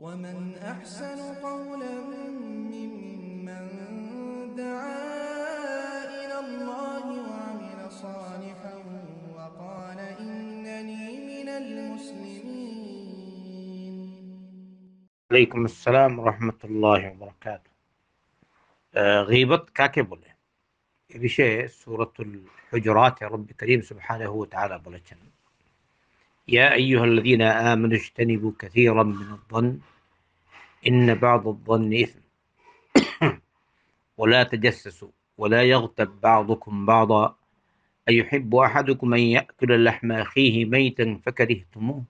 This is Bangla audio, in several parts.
ومن أحسن قولا ممن دعا إلى الله وعمل صالحا وقال إنني من المسلمين عليكم السلام ورحمة الله وبركاته آه، غيبت كاكي بشيء سورة الحجرات يا رب كريم سبحانه وتعالى بولتشن يا أيها الذين آمنوا اجتنبوا كثيرا من الظن إن بعض الظن إثم ولا تجسسوا ولا يغتب بعضكم بعضا أيحب أحدكم أن يأكل لحم أخيه ميتا فكرهتموه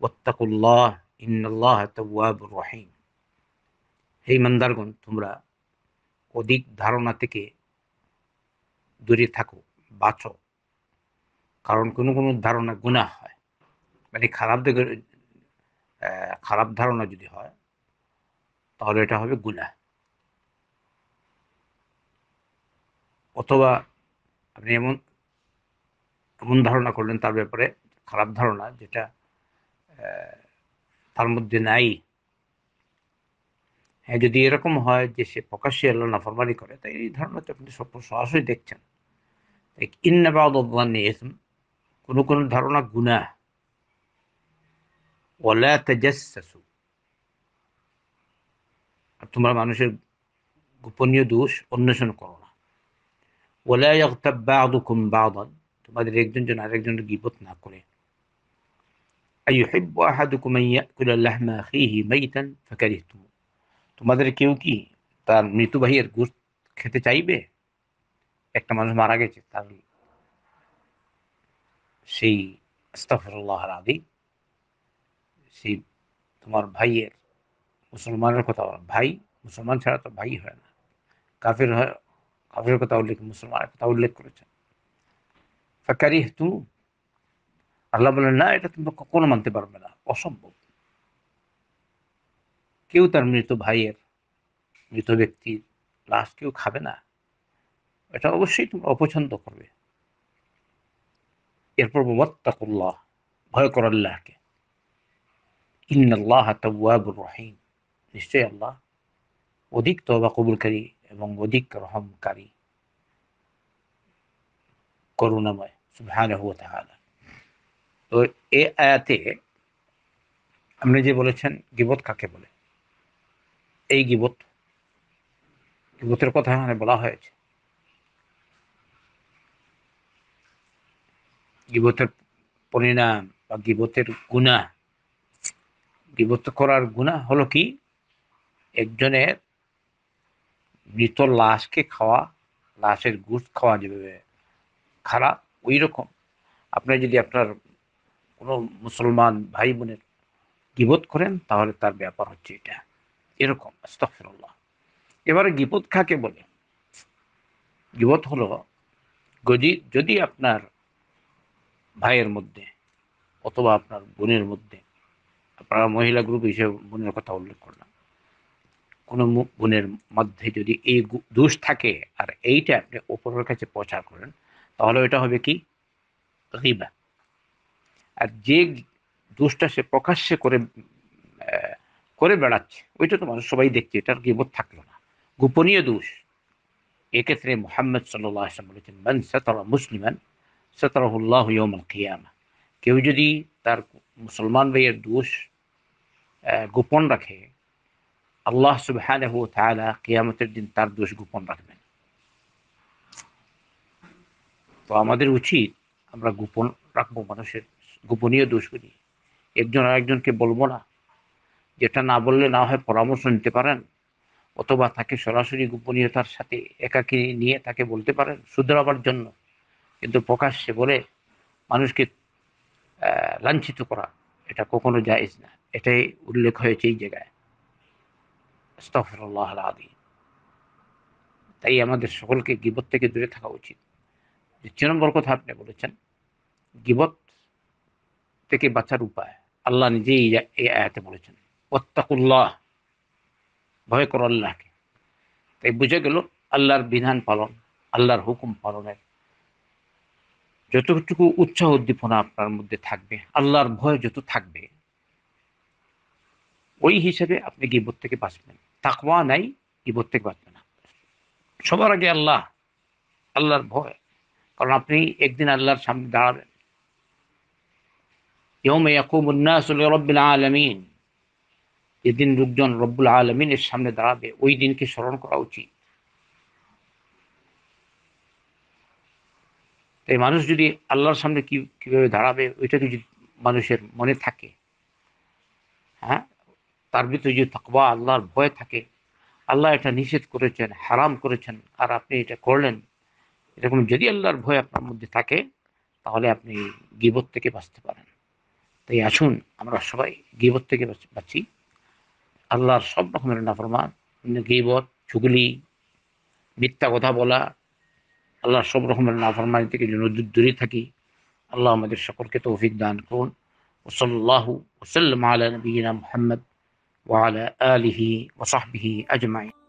واتقوا الله إن الله تواب رحيم هي من ইমানদারগণ تمرا وديك دارونا تكي دوري تاكو باتو কারণ কোনো কোনো ধারণা গুণা হয় মানে খারাপ দিকে খারাপ ধারণা যদি হয় তাহলে এটা হবে গুণা অথবা আপনি এমন এমন ধারণা করলেন তার ব্যাপারে খারাপ ধারণা যেটা তার মধ্যে নাই হ্যাঁ যদি এরকম হয় যে সে প্রকাশ্যে আল্লাহ ফরমারি করে তাই এই ধারণা তো আপনি সব সরাসরি দেখছেন ইন্নাবাদ ইসম কোনো কোনো ধারণা গুণা ওলা তেজাসু তোমরা মানুষের গোপনীয় দোষ অন্বেষণ করো না ওলা ইয়তাব্বা তোমাদের একজন জন আরেকজনের গিবত না করে আইহিব্বু তোমাদের কেউ কি তার মৃত্যু ভাইয়ের গোশত খেতে চাইবে একটা মানুষ মারা গেছে তার সেই আস্তাফরুল্লাহ আদি সেই তোমার ভাইয়ের মুসলমানের কথা ভাই মুসলমান ছাড়া তো ভাই হয় না কাফের হয় কাফের কথা উল্লেখ মুসলমানের কথা উল্লেখ করেছেন ফাকারি হেতু আল্লাহ বলেন না এটা তোমরা কখনো মানতে পারবে না অসম্ভব কেউ তার মৃত ভাইয়ের মৃত ব্যক্তির লাশ কেউ খাবে না এটা অবশ্যই তোমরা অপছন্দ করবে এরপর মোত্তাকুল্লাহ ভয় কর আল্লাহকে ইন্নআল্লাহ তওয়াবুর রহিম নিশ্চয়ই আল্লাহ অধিক তবা কবুলকারী এবং অধিক রহমকারী করুণাময় সুভান তো এ আয়াতে আপনি যে বলেছেন গিবত কাকে বলে এই গিবত গিবতের কথা এখানে বলা হয়েছে গিবতের পরিণাম বা গিবতের গুণা বিভক্ত করার গুণা হলো কি একজনের মৃত লাশকে খাওয়া লাশের গুস্ত খাওয়া যেভাবে খারাপ ওই রকম আপনি যদি আপনার কোনো মুসলমান ভাই বোনের গিবত করেন তাহলে তার ব্যাপার হচ্ছে এটা এরকম এবারে গিবোধ খাকে বলে গিবত হলো যদি যদি আপনার ভাইয়ের মধ্যে অথবা আপনার বোনের মধ্যে পাড়া মহিলা গ্রুপ হিসেবে বোনের কথা উল্লেখ করলাম কোনো বোনের মধ্যে যদি এই দোষ থাকে আর এইটা আপনি ওপরের কাছে প্রচার করেন তাহলে এটা হবে কি রিবা আর যে দোষটা সে প্রকাশ্যে করে করে বেড়াচ্ছে ওইটা তো মানুষ সবাই দেখছে এটার বোধ থাকলো না গোপনীয় দোষ এক্ষেত্রে মোহাম্মদ সাল্লাহ বলেছেন মান সাতারা মুসলিমান সাতারাহুল্লাহ ইয়মাল কিয়ামা কেউ যদি তার মুসলমান ভাইয়ের দোষ গোপন রাখে আল্লাহ সুবাহ কেয়ামতের দিন তার দোষ গোপন রাখবেন তো আমাদের উচিত আমরা গোপন রাখবো মানুষের গোপনীয় দোষগুলি একজন আরেকজনকে বলবো না যেটা না বললে না হয় পরামর্শ নিতে পারেন অথবা তাকে সরাসরি গোপনীয়তার সাথে একাকি নিয়ে তাকে বলতে পারেন শুধরাবার জন্য কিন্তু প্রকাশ্যে বলে মানুষকে লাঞ্ছিত করা এটা কখনো জায়েজ না এটাই উল্লেখ হয়েছে এই জায়গায় তাই আমাদের সকলকে গিবত থেকে দূরে থাকা উচিত যে নম্বর কথা আপনি বলেছেন গিবত থেকে বাঁচার উপায় আল্লাহ নিজেই এই আয়াতে বলেছেন প্রত্যাকুল্লাহ ভয় কর আল্লাহকে তাই বুঝে গেল আল্লাহর বিধান পালন আল্লাহর হুকুম পালনের যতটুকু উৎসাহ উদ্দীপনা আপনার মধ্যে থাকবে আল্লাহর ভয় যত থাকবে ওই হিসাবে আপনি গিবত থেকে বাঁচবেন তাকওয়া নাই গিবত থেকে বাঁচবে না সবার আগে আল্লাহ আল্লাহর ভয় কারণ আপনি একদিন আল্লাহর সামনে দাঁড়াবেন ইয়ম ইয়াকুম উন্নাস রব্বুল আলমিন যেদিন লোকজন রব্বুল আলমিনের সামনে দাঁড়াবে ওই দিনকে স্মরণ করা উচিত তাই মানুষ যদি আল্লাহর সামনে কি কীভাবে দাঁড়াবে ওইটা যদি মানুষের মনে থাকে হ্যাঁ তার ভিতরে যদি থাকবা আল্লাহর ভয় থাকে আল্লাহ এটা নিষেধ করেছেন হারাম করেছেন আর আপনি এটা করলেন এরকম যদি আল্লাহর ভয় আপনার মধ্যে থাকে তাহলে আপনি গিবত থেকে বাঁচতে পারেন তাই আসুন আমরা সবাই গিবত থেকে বাঁচি আল্লাহর সব রকমের নাফরমান গিবত চুগলি মিথ্যা কথা বলা الله شبرهم من نافرمان تكي جنود الدري تكي اللهم در شكرك توفيق دان كون وصلى الله وسلم على نبينا محمد وعلى آله وصحبه أجمعين